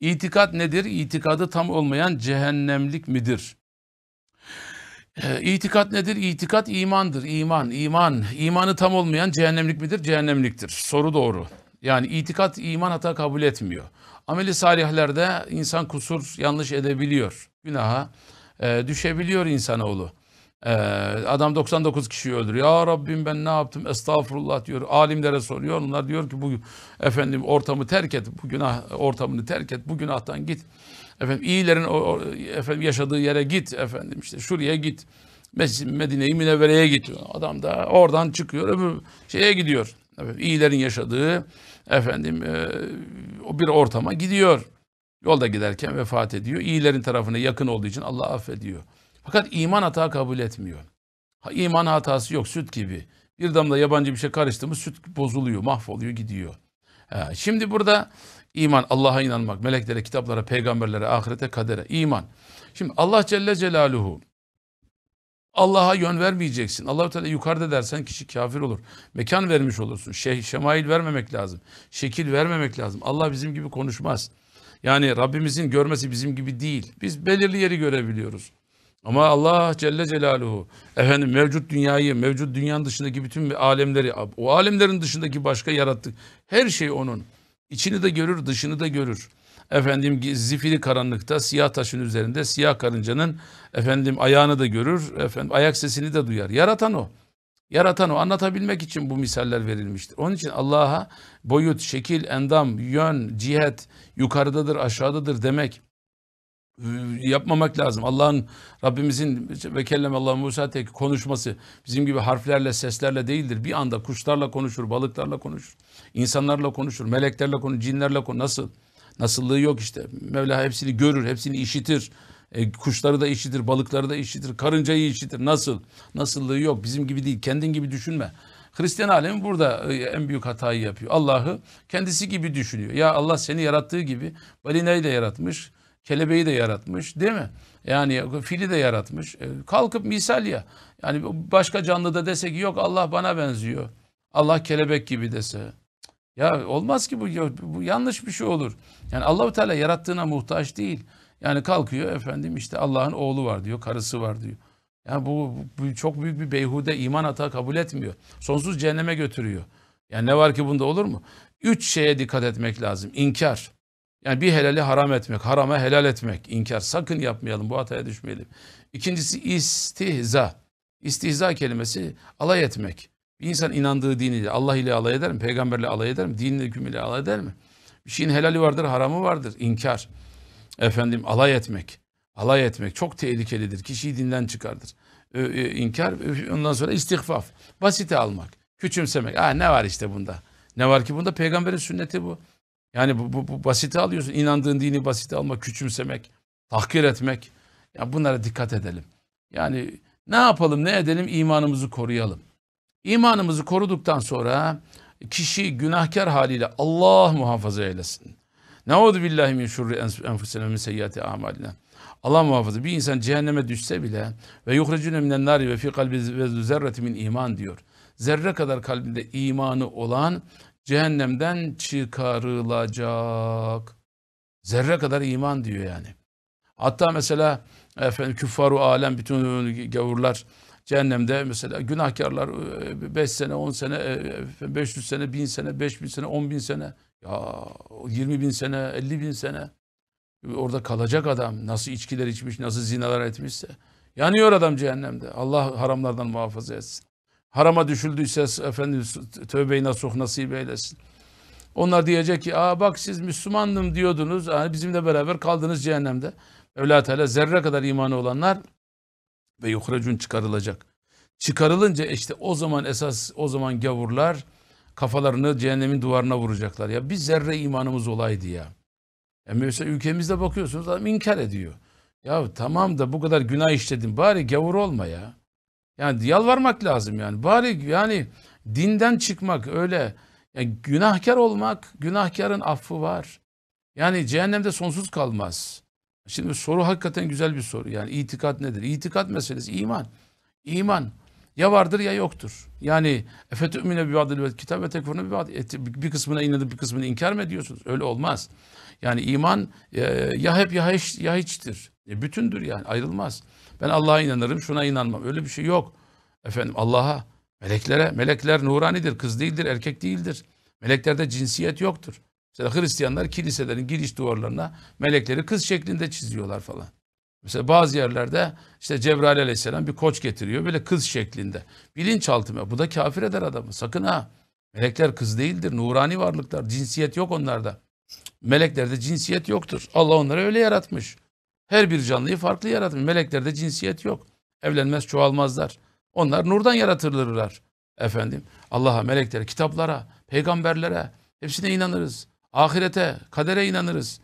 İtikat nedir? İtikadı tam olmayan cehennemlik midir? Ee, itikat nedir? İtikat imandır. İman, iman. İmanı tam olmayan cehennemlik midir? Cehennemliktir. Soru doğru. Yani itikat iman hata kabul etmiyor. Ameli salihlerde insan kusur yanlış edebiliyor. Günaha e, düşebiliyor insanoğlu. Ee, adam 99 kişiyi öldürüyor. Ya Rabbim ben ne yaptım? Estağfurullah diyor. Alimlere soruyor. Onlar diyor ki bu efendim ortamı terk et. Bu günah ortamını terk et. Bu günahtan git. Efendim iyilerin o, o, efendim yaşadığı yere git efendim işte şuraya git. Medine-i Münevvere'ye gidiyor. Adam da oradan çıkıyor öbür şeye gidiyor. Efendim, iyilerin yaşadığı efendim e, o bir ortama gidiyor. Yolda giderken vefat ediyor. İyilerin tarafına yakın olduğu için Allah affediyor. Fakat iman hata kabul etmiyor. İman hatası yok süt gibi. Bir damla yabancı bir şey karıştı mı süt bozuluyor, mahvoluyor, gidiyor. Ha, şimdi burada iman, Allah'a inanmak, meleklere, kitaplara, peygamberlere, ahirete, kadere, iman. Şimdi Allah Celle Celaluhu Allah'a yön vermeyeceksin. Allahu Teala yukarıda dersen kişi kafir olur. Mekan vermiş olursun. Şey, şemail vermemek lazım. Şekil vermemek lazım. Allah bizim gibi konuşmaz. Yani Rabbimizin görmesi bizim gibi değil. Biz belirli yeri görebiliyoruz. Ama Allah Celle Celaluhu efendim mevcut dünyayı, mevcut dünyanın dışındaki bütün alemleri, o alemlerin dışındaki başka yarattı. Her şey onun. İçini de görür, dışını da görür. Efendim zifiri karanlıkta siyah taşın üzerinde siyah karıncanın efendim ayağını da görür, efendim ayak sesini de duyar. Yaratan o. Yaratan o. Anlatabilmek için bu misaller verilmiştir. Onun için Allah'a boyut, şekil, endam, yön, cihet yukarıdadır, aşağıdadır demek ee, yapmamak lazım. Allah'ın Rabbimizin ve kellem Allah Musa tek konuşması bizim gibi harflerle seslerle değildir. Bir anda kuşlarla konuşur, balıklarla konuşur, insanlarla konuşur, meleklerle konuşur, cinlerle konuşur. Nasıl? Nasıllığı yok işte. Mevla hepsini görür, hepsini işitir. E, kuşları da işitir, balıkları da işitir, karıncayı işitir. Nasıl? Nasıllığı yok. Bizim gibi değil. Kendin gibi düşünme. Hristiyan alemi burada e, en büyük hatayı yapıyor. Allah'ı kendisi gibi düşünüyor. Ya Allah seni yarattığı gibi balinayı da yaratmış Kelebeği de yaratmış değil mi? Yani fili de yaratmış. E, kalkıp misal ya. Yani başka canlı da dese ki yok Allah bana benziyor. Allah kelebek gibi dese. Ya olmaz ki bu, bu yanlış bir şey olur. Yani Allahu Teala yarattığına muhtaç değil. Yani kalkıyor efendim işte Allah'ın oğlu var diyor, karısı var diyor. Yani bu, bu çok büyük bir beyhude iman hata kabul etmiyor. Sonsuz cehenneme götürüyor. Yani ne var ki bunda olur mu? Üç şeye dikkat etmek lazım. İnkar. Yani bir helali haram etmek, harama helal etmek, inkar. Sakın yapmayalım, bu hataya düşmeyelim. İkincisi istihza. İstihza kelimesi alay etmek. Bir insan inandığı diniyle, Allah ile alay eder mi? Peygamberle alay eder mi? Dinle hükmüyle alay eder mi? Bir şeyin helali vardır, haramı vardır. İnkar. Efendim alay etmek. Alay etmek çok tehlikelidir. Kişiyi dinden çıkardır. E, inkar, ondan sonra istihfaf. Basite almak, küçümsemek. Ah ne var işte bunda? Ne var ki bunda? Peygamberin sünneti bu. Yani bu, bu, bu basite alıyorsun. İnandığın dini basite alma, küçümsemek, tahkir etmek. Ya bunlara dikkat edelim. Yani ne yapalım, ne edelim? İmanımızı koruyalım. İmanımızı koruduktan sonra kişi günahkar haliyle Allah muhafaza eylesin. Ne'udu billahi min şurri enfusine min seyyati amaline. Allah muhafaza bir insan cehenneme düşse bile ve yuhrecune minen nari ve fi kalbi ve zerreti min iman diyor. Zerre kadar kalbinde imanı olan cehennemden çıkarılacak. Zerre kadar iman diyor yani. Hatta mesela efendim küffaru alem bütün gavurlar cehennemde mesela günahkarlar 5 e, sene 10 sene 500 e, sene 1000 sene 5000 sene 10 bin sene ya 20 bin sene 50 bin sene orada kalacak adam nasıl içkiler içmiş nasıl zinalar etmişse yanıyor adam cehennemde Allah haramlardan muhafaza etsin harama düşüldüyse efendim tövbeyi nasuh nasip eylesin. Onlar diyecek ki aa bak siz Müslümandım diyordunuz yani bizimle beraber kaldınız cehennemde. Mevla Teala zerre kadar imanı olanlar ve yuhracun çıkarılacak. Çıkarılınca işte o zaman esas o zaman gavurlar kafalarını cehennemin duvarına vuracaklar. Ya biz zerre imanımız olaydı ya. Ya mesela ülkemizde bakıyorsunuz adam inkar ediyor. Ya tamam da bu kadar günah işledin bari gavur olma ya. Yani yalvarmak lazım yani. Bari yani dinden çıkmak öyle. Yani günahkar olmak, günahkarın affı var. Yani cehennemde sonsuz kalmaz. Şimdi soru hakikaten güzel bir soru. Yani itikat nedir? İtikat meselesi iman. İman ya vardır ya yoktur. Yani efetü'mine bi ba'dil kitap ve tekfuruna bir ba'dil. Bir kısmına inanıp bir kısmını inkar mı ediyorsunuz? Öyle olmaz. Yani iman e, ya hep ya hiç, ya hiçtir. E bütündür yani ayrılmaz. Ben Allah'a inanırım şuna inanmam. Öyle bir şey yok. Efendim Allah'a, meleklere, melekler nuranidir. Kız değildir, erkek değildir. Meleklerde cinsiyet yoktur. Mesela Hristiyanlar kiliselerin giriş duvarlarına melekleri kız şeklinde çiziyorlar falan. Mesela bazı yerlerde işte Cebrail aleyhisselam bir koç getiriyor böyle kız şeklinde. Bilinçaltı bu da kafir eder adamı sakın ha. Melekler kız değildir nurani varlıklar cinsiyet yok onlarda. Meleklerde cinsiyet yoktur. Allah onları öyle yaratmış. Her bir canlıyı farklı yaratmış. Meleklerde cinsiyet yok. Evlenmez çoğalmazlar. Onlar nurdan yaratılırlar. Efendim Allah'a, meleklere, kitaplara, peygamberlere hepsine inanırız. Ahirete, kadere inanırız.